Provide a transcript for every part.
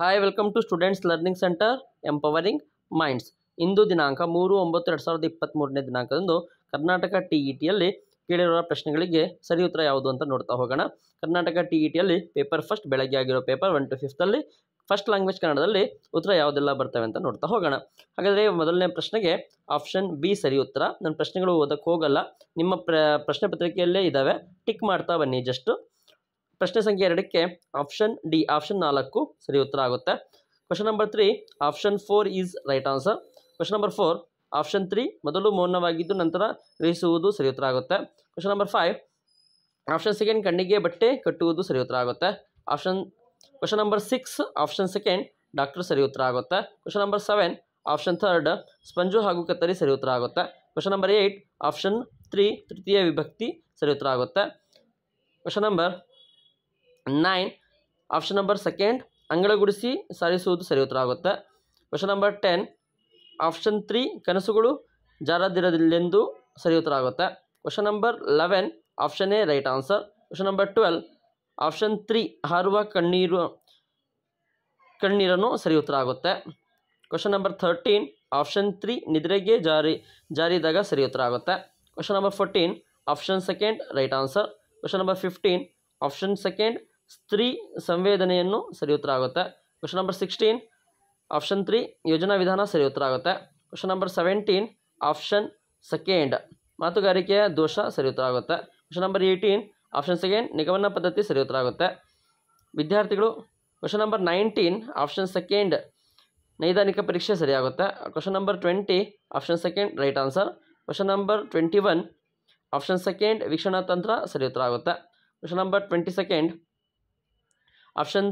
hi welcome to students learning centre empowering minds ಇಂದು ದಿನಾಂಕ ಮೂರು ಒಂಬತ್ತು ಎರಡು ಸಾವಿರದ ಇಪ್ಪತ್ತ್ಮೂರನೇ ದಿನಾಂಕದಂದು ಕರ್ನಾಟಕ ಟಿ ಇ e ಟಿಯಲ್ಲಿ ಕೇಳಿರುವ ಪ್ರಶ್ನೆಗಳಿಗೆ ಸರಿ ಉತ್ತರ ಯಾವುದು ಅಂತ ನೋಡ್ತಾ ಹೋಗೋಣ ಕರ್ನಾಟಕ ಟಿ ಇ ಟಿಯಲ್ಲಿ ಪೇಪರ್ ಫಸ್ಟ್ ಬೆಳಗ್ಗೆ ಆಗಿರೋ ಪೇಪರ್ ಒನ್ ಟು ಫಿಫ್ತಲ್ಲಿ ಫಸ್ಟ್ ಲ್ಯಾಂಗ್ವೇಜ್ ಕನ್ನಡದಲ್ಲಿ ಉತ್ತರ ಯಾವುದೆಲ್ಲ ಬರ್ತವೆ ಅಂತ ನೋಡ್ತಾ ಹೋಗೋಣ ಹಾಗಾದರೆ ಮೊದಲನೇ ಪ್ರಶ್ನೆಗೆ ಆಪ್ಷನ್ ಬಿ ಸರಿ ಉತ್ತರ ನನ್ನ ಪ್ರಶ್ನೆಗಳು ಓದಕ್ಕೆ ಹೋಗಲ್ಲ ನಿಮ್ಮ ಪ್ರಶ್ನೆ ಪತ್ರಿಕೆಯಲ್ಲೇ ಇದ್ದಾವೆ ಟಿಕ್ ಮಾಡ್ತಾ ಬನ್ನಿ ಜಸ್ಟು ಪ್ರಶ್ನೆ ಸಂಖ್ಯೆ ಎರಡಕ್ಕೆ ಆಪ್ಷನ್ ಡಿ ಆಪ್ಷನ್ ನಾಲ್ಕು ಸರಿ ಉತ್ತರ ಆಗುತ್ತೆ question number three option four is right answer question number four option three ಮೊದಲು ಮೌನವಾಗಿದ್ದು ನಂತರ ಗ್ರಹಿಸುವುದು ಸರಿ ಉತ್ತರ ಆಗುತ್ತೆ question number five option second ಕಣ್ಣಿಗೆ ಬಟ್ಟೆ ಕಟ್ಟುವುದು ಸರಿ ಉತ್ತರ ಆಗುತ್ತೆ option question number six option second doctor ಸರಿ ಉತ್ತರ ಆಗುತ್ತೆ question number seven option third sponge ಹಾಗೂ ಕತ್ತರಿ ಸರಿ ಉತ್ತರ ಆಗುತ್ತೆ question number eight option three ತೃತೀಯ ವಿಭಕ್ತಿ ಸರಿ ಉತ್ತರ ಆಗುತ್ತೆ question number nine option number second ಅಂಗಳಗುಡಿಸಿ ಸಾರಿಸುವುದು ಸರಿ ಉತ್ತರ ಆಗುತ್ತೆ question number ten option three ಕನಸುಗಳು ಜಾರದಿರದಿಲ್ಲೆಂದು ಸರಿ ಉತ್ತರ ಆಗುತ್ತೆ question number eleven option A right answer question number twelve option three ಹಾರುವ ಕಣ್ಣೀರು ಕಣ್ಣೀರನ್ನು ಸರಿ ಉತ್ತರ ಆಗುತ್ತೆ question number thirteen option three ನಿದ್ರೆಗೆ ಜಾರಿ ಜಾರಿದಾಗ ಸರಿ ಉತ್ತರ ಆಗುತ್ತೆ question number fourteen option second right answer question number fifteen option second ಸ್ತ್ರೀ ಸಂವೇದನೆಯನ್ನು ಸರಿ ಉತ್ತರ ಆಗುತ್ತೆ question number sixteen option three ಯೋಜನಾ ವಿಧಾನ ಸರಿ ಉತ್ತರ ಆಗುತ್ತೆ question number seventeen option second ಮಾತುಗಾರಿಕೆಯ ದೋಷ ಸರಿ ಉತ್ತರ ಆಗುತ್ತೆ question number eighteen option second ನಿಗಮನ ಪದ್ಧತಿ ಸರಿ ಉತ್ತರ ಆಗುತ್ತೆ ವಿದ್ಯಾರ್ಥಿಗಳು question number nineteen option second ನೈದಾನಿಕ ಪರೀಕ್ಷೆ ಸರಿಯಾಗುತ್ತೆ question number twenty option second right answer question number twenty one option second ವೀಕ್ಷಣಾ ತಂತ್ರ ಸರಿ ಉತ್ತರ ಆಗುತ್ತೆ question number twenty second option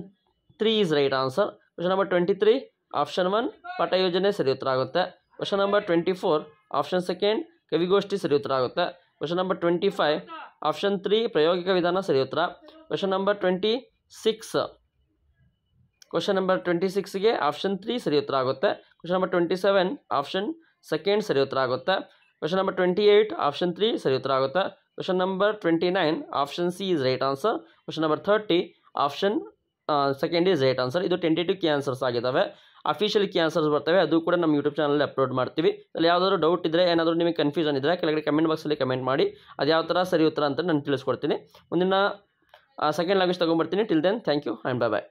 three is right answer question number twenty three option one ಪಟ ಯೋಜನೆ ಸರಿ ಉತ್ತರ ಆಗುತ್ತೆ question number twenty four option second ಕವಿಗೋಷ್ಠಿ ಸರಿ ಉತ್ತರ ಆಗುತ್ತೆ question number twenty five option three ಪ್ರಾಯೋಗಿಕ ವಿಧಾನ ಸರಿ ಉತ್ತರ question number twenty six question number twenty ಸಿಕ್ಸ್ಗೆ ಆಪ್ಷನ್ ತ್ರೀ ಸರಿ ಉತ್ತರ ಆಗುತ್ತೆ question number twenty seven option second ಸರಿ ಉತ್ತರ ಆಗುತ್ತೆ question number twenty eight option three ಸರಿ ಉತ್ತರ ಆಗುತ್ತೆ question number twenty nine option C is right answer question number thirty option second is right answer ಇದು ಟೆಂಟೇಟಿವ್ ಕಿ ಆನ್ಸರ್ಸ್ ಆಗಿದ್ದಾವೆ official key answers ಬರ್ತವೆ ಅದು ಕೂಡ ನಮ್ಮ ಯೂಟ್ಯೂಬ್ ಚಾನಲ್ ಅಪ್ಲೋಡ್ ಮಾಡ್ತೀವಿ ಅಲ್ಲಿ ಯಾವುದಾದ್ರು ಡೌಟ್ ಇದ್ದರೆ ಏನಾದರೂ ನಿಮಗೆ ಕನ್ಫ್ಯೂಷನ್ ಇದ್ದರೆ ಕೆಳಗಡೆ ಕಮೆಂಟ್ ಬಾಕ್ಸಲ್ಲಿ ಕಮೆಂಟ್ ಮಾಡಿ ಅದು ಯಾವ ಥರ ಸರಿ ಉತ್ತರ ಅಂತ ನಾನು ತಿಳಿಸ್ಕೊಡ್ತೀನಿ ಮುಂದಿನ ಸೆಕೆಂಡ್ ಲ್ಯಾಂಗ್ವೇಜ್ ತೊಗೊಂಬರ್ತೀನಿ till then thank you and bye bye